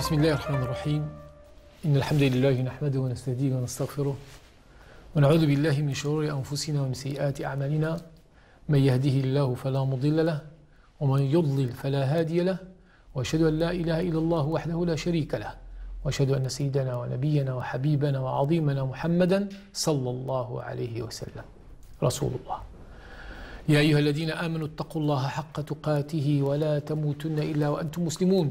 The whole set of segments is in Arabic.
بسم الله الرحمن الرحيم إن الحمد لله نحمده ونستهديه ونستغفره ونعوذ بالله من شرور أنفسنا ومن سيئات أعمالنا من يهده الله فلا مضل له ومن يضلل فلا هادي له وأشهد أن لا إله إلا الله وحده لا شريك له وأشهد أن سيدنا ونبينا وحبيبنا وعظيمنا محمدا صلى الله عليه وسلم رسول الله يا أيها الذين آمنوا اتقوا الله حق تقاته ولا تموتن إلا وأنتم مسلمون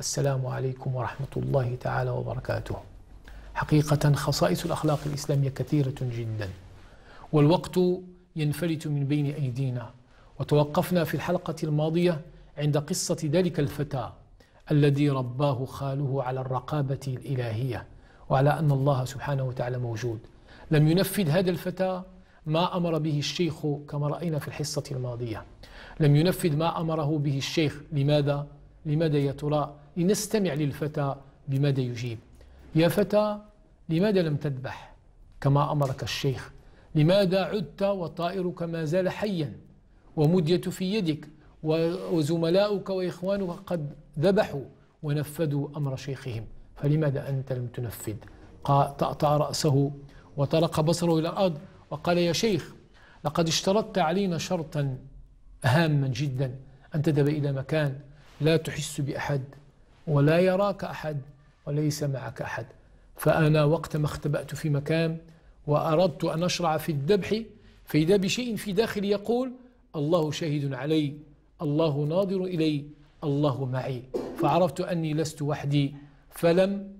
السلام عليكم ورحمة الله تعالى وبركاته حقيقة خصائص الأخلاق الإسلامية كثيرة جدا والوقت ينفلت من بين أيدينا وتوقفنا في الحلقة الماضية عند قصة ذلك الفتى الذي رباه خاله على الرقابة الإلهية وعلى أن الله سبحانه وتعالى موجود لم ينفذ هذا الفتى ما أمر به الشيخ كما رأينا في الحصة الماضية لم ينفذ ما أمره به الشيخ لماذا؟ لماذا يا ترى لنستمع للفتى بماذا يجيب يا فتى لماذا لم تذبح كما أمرك الشيخ لماذا عدت وطائرك ما زال حيا ومدية في يدك وزملاؤك وإخوانك قد ذبحوا ونفذوا أمر شيخهم فلماذا أنت لم تنفذ طأطأ رأسه وطرق بصره إلى الأرض وقال يا شيخ لقد اشترطت علينا شرطا هاما جدا أن تذهب إلى مكان لا تحس بأحد ولا يراك أحد وليس معك أحد فأنا وقت ما اختبأت في مكان وأردت أن أشرع في الذبح فإذا بشيء في داخلي يقول الله شهيد علي الله ناظر إلي الله معي فعرفت أني لست وحدي فلم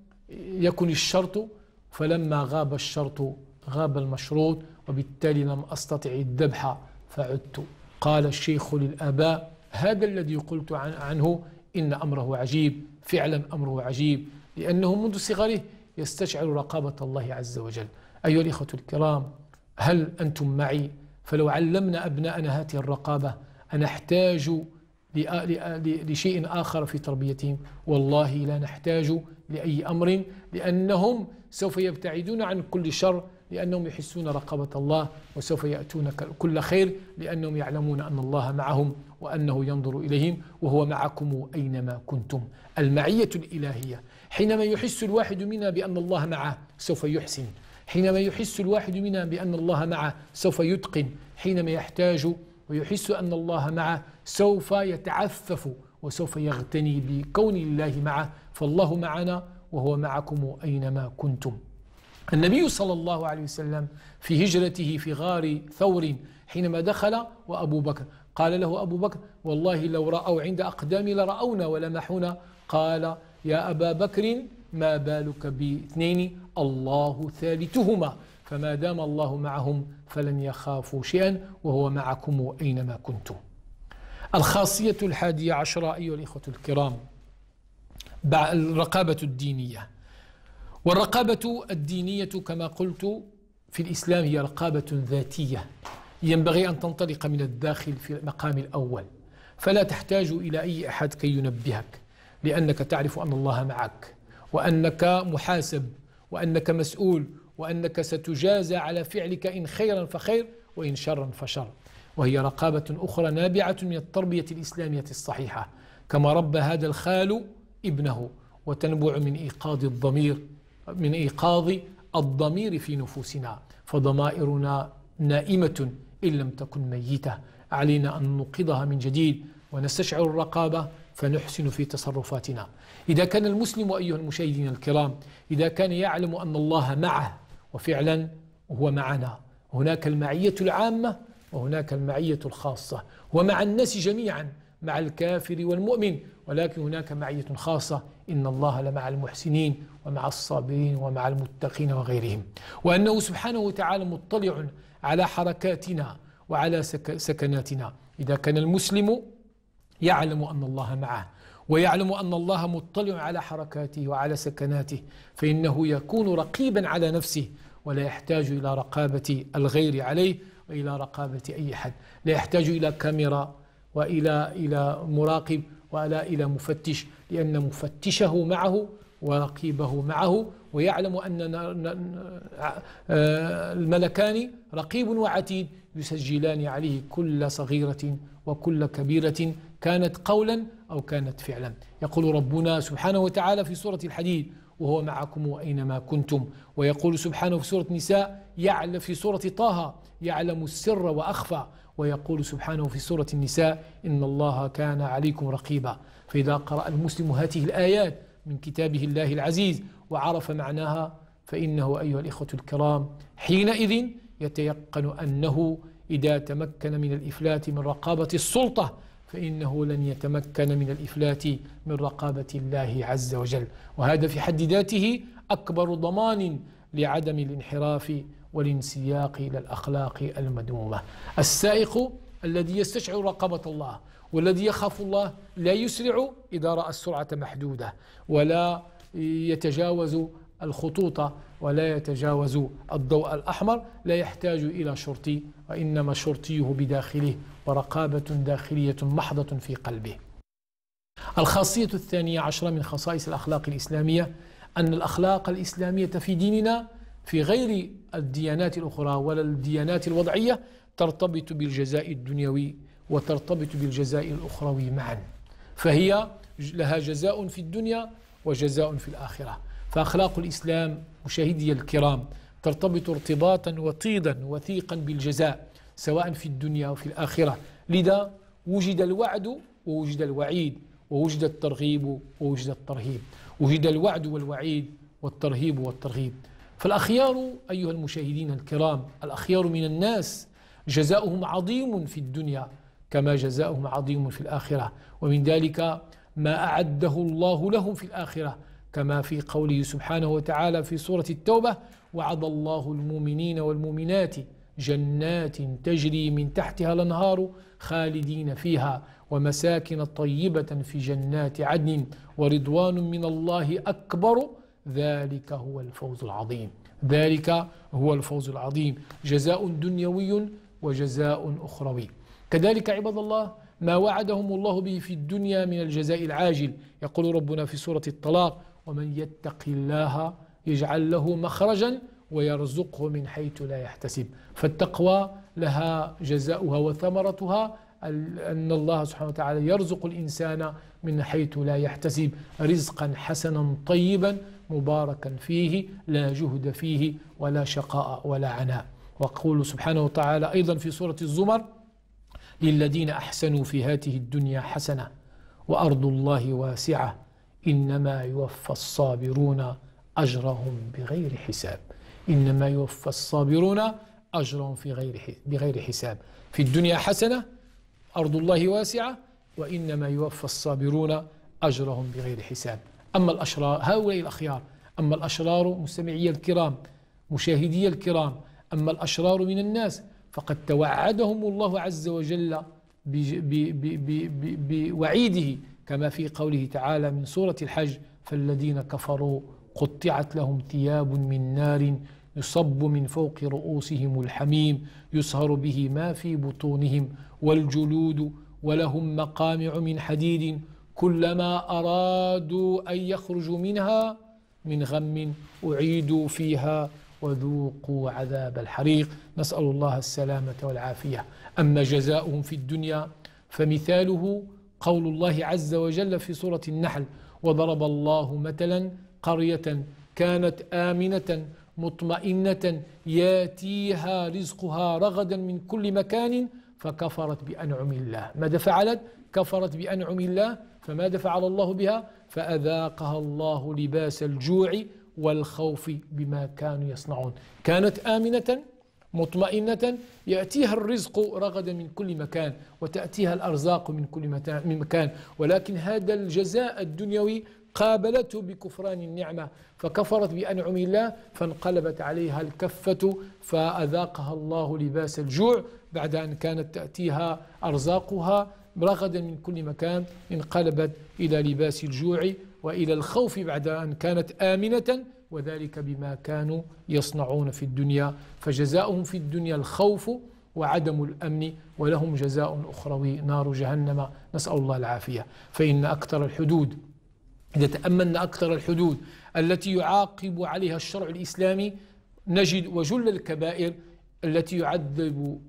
يكن الشرط فلما غاب الشرط غاب المشروط وبالتالي لم أستطع الذبح فعدت قال الشيخ للآباء هذا الذي قلت عنه إن أمره عجيب فعلا أمره عجيب لأنه منذ صغره يستشعر رقابة الله عز وجل أيها الإخوة الكرام هل أنتم معي فلو علمنا أبناءنا هذه الرقابة أن لشيء آخر في تربيتهم والله لا نحتاج لأي أمر لأنهم سوف يبتعدون عن كل شر لأنهم يحسون رقبة الله وسوف يأتون كل خير لأنهم يعلمون أن الله معهم وأنه ينظر إليهم وهو معكم أينما كنتم المعية الإلهية حينما يحس الواحد منا بأن الله معه سوف يحسن حينما يحس الواحد منا بأن الله معه سوف يتقن حينما يحتاج ويحس أن الله معه سوف يتعفف وسوف يغتني بكون الله معه فالله معنا وهو معكم أينما كنتم النبي صلى الله عليه وسلم في هجرته في غار ثور حينما دخل وأبو بكر قال له أبو بكر والله لو رأوا عند أقدامي لرأونا ولمحونا قال يا أبا بكر ما بالك باثنين الله ثالثهما فما دام الله معهم فلن يخافوا شيئا وهو معكم أينما كنتم الخاصية الحادية عشرة أيها الإخوة الكرام الرقابة الدينية والرقابة الدينية كما قلت في الإسلام هي رقابة ذاتية ينبغي أن تنطلق من الداخل في المقام الأول فلا تحتاج إلى أي أحد كي ينبهك لأنك تعرف أن الله معك وأنك محاسب وأنك مسؤول وأنك ستجازى على فعلك إن خيرا فخير وإن شرا فشر وهي رقابة أخرى نابعة من التربية الإسلامية الصحيحة كما ربى هذا الخال ابنه وتنبع من إيقاظ الضمير من إيقاظ الضمير في نفوسنا فضمائرنا نائمة إن لم تكن ميتة علينا أن نوقظها من جديد ونستشعر الرقابة فنحسن في تصرفاتنا إذا كان المسلم أيها المشاهدين الكرام إذا كان يعلم أن الله معه وفعلا هو معنا هناك المعية العامة وهناك المعية الخاصة ومع الناس جميعا مع الكافر والمؤمن ولكن هناك معية خاصة إن الله لمع المحسنين ومع الصابرين ومع المتقين وغيرهم وأنه سبحانه وتعالى مطلع على حركاتنا وعلى سكناتنا إذا كان المسلم يعلم أن الله معه ويعلم أن الله مطلع على حركاته وعلى سكناته فإنه يكون رقيبا على نفسه ولا يحتاج إلى رقابة الغير عليه وإلى رقابة أي أحد لا يحتاج إلى كاميرا وإلى إلى مراقب والى إلى مفتش لأن مفتشه معه ورقيبه معه ويعلم أن آه، الملكان رقيب وعتيد يسجلان عليه كل صغيرة وكل كبيرة كانت قولا أو كانت فعلا يقول ربنا سبحانه وتعالى في سورة الحديد وهو معكم وأينما كنتم ويقول سبحانه في سورة النساء يعلم في سورة طه يعلم السر وأخفى ويقول سبحانه في سورة النساء إن الله كان عليكم رقيبا فإذا قرأ المسلم هذه الآيات من كتابه الله العزيز وعرف معناها فإنه أيها الإخوة الكرام حينئذ يتيقن أنه إذا تمكن من الإفلات من رقابة السلطة فإنه لن يتمكن من الإفلات من رقابة الله عز وجل وهذا في حد ذاته أكبر ضمان لعدم الانحراف والانسياق إلى الأخلاق المدمومة السائق الذي يستشعر رقابة الله والذي يخاف الله لا يسرع إذا رأى السرعة محدودة ولا يتجاوز الخطوط ولا يتجاوز الضوء الأحمر لا يحتاج إلى شرطي وإنما شرطيه بداخله ورقابة داخلية محضة في قلبه الخاصية الثانية عشرة من خصائص الأخلاق الإسلامية أن الأخلاق الإسلامية في ديننا في غير الديانات الأخرى ولا الديانات الوضعية ترتبط بالجزاء الدنيوي وترتبط بالجزاء الأخروي معا فهي لها جزاء في الدنيا وجزاء في الآخرة فأخلاق الإسلام مشاهدي الكرام ترتبط ارتباطا وطيدا وثيقا بالجزاء سواء في الدنيا وفي الآخرة لذا وجد الوعد ووجد الوعيد ووجد الترغيب ووجد الترهيب وجد الوعد والوعيد والترهيب والترغيب فالأخيار أيها المشاهدين الكرام الأخيار من الناس جزاؤهم عظيم في الدنيا كما جزاؤهم عظيم في الآخرة ومن ذلك ما أعده الله لهم في الآخرة كما في قوله سبحانه وتعالى في سورة التوبة وعد الله المؤمنين والمؤمنات جنات تجري من تحتها الانهار خالدين فيها ومساكن طيبة في جنات عدن ورضوان من الله أكبر ذلك هو الفوز العظيم ذلك هو الفوز العظيم جزاء دنيوي وجزاء أخروي كذلك عباد الله ما وعدهم الله به في الدنيا من الجزاء العاجل يقول ربنا في سورة الطلاق ومن يتق الله يجعل له مخرجا ويرزقه من حيث لا يحتسب فالتقوى لها جزاؤها وثمرتها أن الله سبحانه وتعالى يرزق الإنسان من حيث لا يحتسب رزقا حسنا طيبا مباركا فيه لا جهد فيه ولا شقاء ولا عناء وقول سبحانه وتعالى أيضا في سورة الزمر للذين أحسنوا في هاته الدنيا حسنة وأرض الله واسعة إنما يوفى الصابرون أجرهم بغير حساب إنما يوفى الصابرون أجرهم في غير بغير حساب في الدنيا حسنة أرض الله واسعة وإنما يوفى الصابرون أجرهم بغير حساب أما الأشرار هؤلاء الأخيار أما الأشرار مستمعي الكرام مشاهدي الكرام أما الأشرار من الناس فقد توعدهم الله عز وجل بوعيده كما في قوله تعالى من سورة الحج فالذين كفروا قطعت لهم ثياب من نار يصب من فوق رؤوسهم الحميم يسهر به ما في بطونهم والجلود ولهم مقامع من حديد كلما أرادوا أن يخرجوا منها من غم أعيدوا فيها وذوقوا عذاب الحريق نسأل الله السلامة والعافية أما جزاؤهم في الدنيا فمثاله قول الله عز وجل في سورة النحل وضرب الله مثلا قرية كانت آمنة مطمئنة ياتيها رزقها رغدا من كل مكان فكفرت بأنعم الله ماذا فعلت؟ كفرت بأنعم الله فماذا فعل الله بها؟ فأذاقها الله لباس الجوع والخوف بما كانوا يصنعون كانت آمنة مطمئنة يأتيها الرزق رغدا من كل مكان وتأتيها الأرزاق من كل من مكان ولكن هذا الجزاء الدنيوي قابلته بكفران النعمة فكفرت بأنعم الله فانقلبت عليها الكفة فأذاقها الله لباس الجوع بعد أن كانت تأتيها أرزاقها رغدا من كل مكان انقلبت إلى لباس الجوع وإلى الخوف بعد أن كانت آمنة وذلك بما كانوا يصنعون في الدنيا فجزاؤهم في الدنيا الخوف وعدم الامن ولهم جزاء اخروي نار جهنم نسال الله العافيه فان اكثر الحدود اذا تاملنا اكثر الحدود التي يعاقب عليها الشرع الاسلامي نجد وجل الكبائر التي يعذب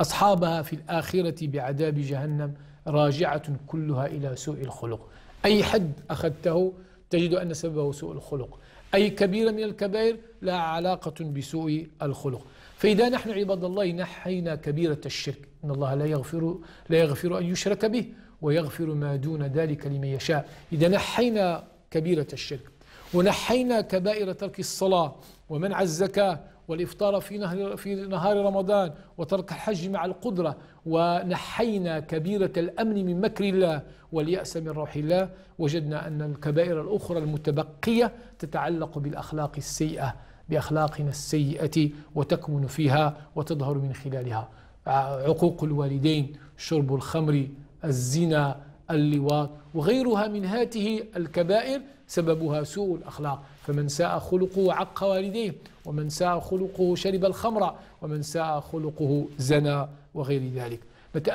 اصحابها في الاخره بعذاب جهنم راجعه كلها الى سوء الخلق اي حد اخذته تجد ان سببه سوء الخلق أي كبيرة من الكبائر لا علاقة بسوء الخلق فإذا نحن عباد الله نحينا كبيرة الشرك إن الله لا يغفر لا يغفر أن يشرك به ويغفر ما دون ذلك لمن يشاء إذا نحينا كبيرة الشرك ونحينا كبائر ترك الصلاة ومنع الزكاة والإفطار في نهار, في نهار رمضان وترك الحج مع القدرة ونحينا كبيرة الأمن من مكر الله واليأس من روح الله وجدنا أن الكبائر الأخرى المتبقية تتعلق بالأخلاق السيئة بأخلاقنا السيئة وتكمن فيها وتظهر من خلالها عقوق الوالدين شرب الخمر الزنا اللواط وغيرها من هاته الكبائر سببها سوء الأخلاق فمن ساء خلقه عق والديه ومن ساء خلقه شرب الخمر ومن ساء خلقه زنى وغير ذلك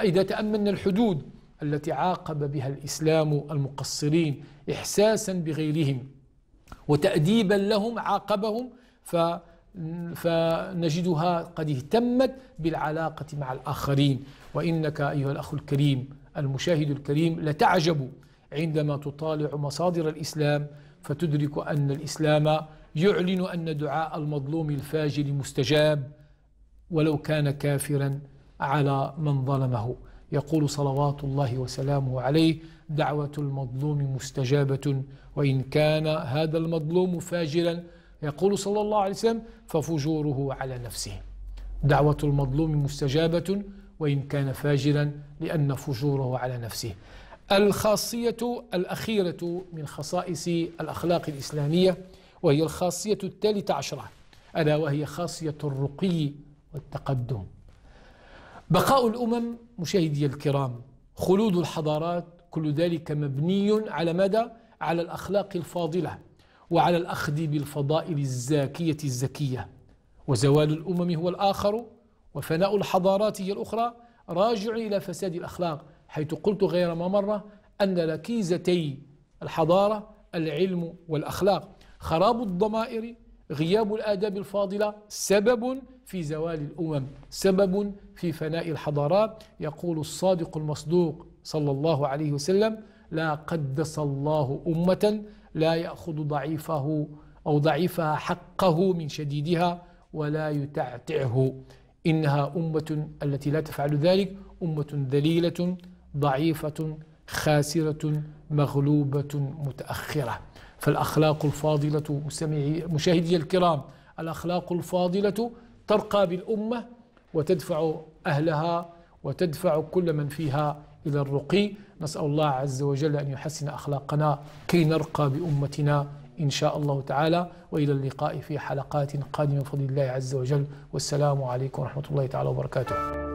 إذا تأملنا الحدود التي عاقب بها الإسلام المقصرين إحساسا بغيرهم وتأديبا لهم عاقبهم ف فنجدها قد اهتمت بالعلاقة مع الآخرين وإنك أيها الأخ الكريم المشاهد الكريم لتعجب عندما تطالع مصادر الإسلام فتدرك أن الإسلام يعلن أن دعاء المظلوم الفاجر مستجاب ولو كان كافرا على من ظلمه يقول صلوات الله وسلامه عليه دعوة المظلوم مستجابة وإن كان هذا المظلوم فاجرا يقول صلى الله عليه وسلم ففجوره على نفسه دعوة المظلوم مستجابة وإن كان فاجرا لأن فجوره على نفسه الخاصية الأخيرة من خصائص الأخلاق الإسلامية وهي الخاصية الثالثة عشرة ألا وهي خاصية الرقي والتقدم بقاء الأمم مشاهدي الكرام خلود الحضارات كل ذلك مبني على مدى على الأخلاق الفاضلة وعلى الأخذ بالفضائل الزاكية الزكية وزوال الأمم هو الآخر وفناء الحضارات هي الأخرى راجع إلى فساد الأخلاق حيث قلت غير ما مرة أن ركيزتي الحضارة العلم والأخلاق خراب الضمائر غياب الآداب الفاضلة سبب في زوال الأمم سبب في فناء الحضارات يقول الصادق المصدوق صلى الله عليه وسلم لا قدس الله أمة لا يأخذ ضعيفه أو ضعيفها حقه من شديدها ولا يتعتعه إنها أمة التي لا تفعل ذلك أمة ذليلة ضعيفة خاسرة مغلوبة متأخرة فالأخلاق الفاضلة مشاهدي الكرام الأخلاق الفاضلة ترقى بالأمة وتدفع أهلها وتدفع كل من فيها إلى الرقي نسأل الله عز وجل أن يحسن أخلاقنا كي نرقى بأمتنا إن شاء الله تعالى وإلى اللقاء في حلقات قادمة بفضل الله عز وجل والسلام عليكم ورحمة الله تعالى وبركاته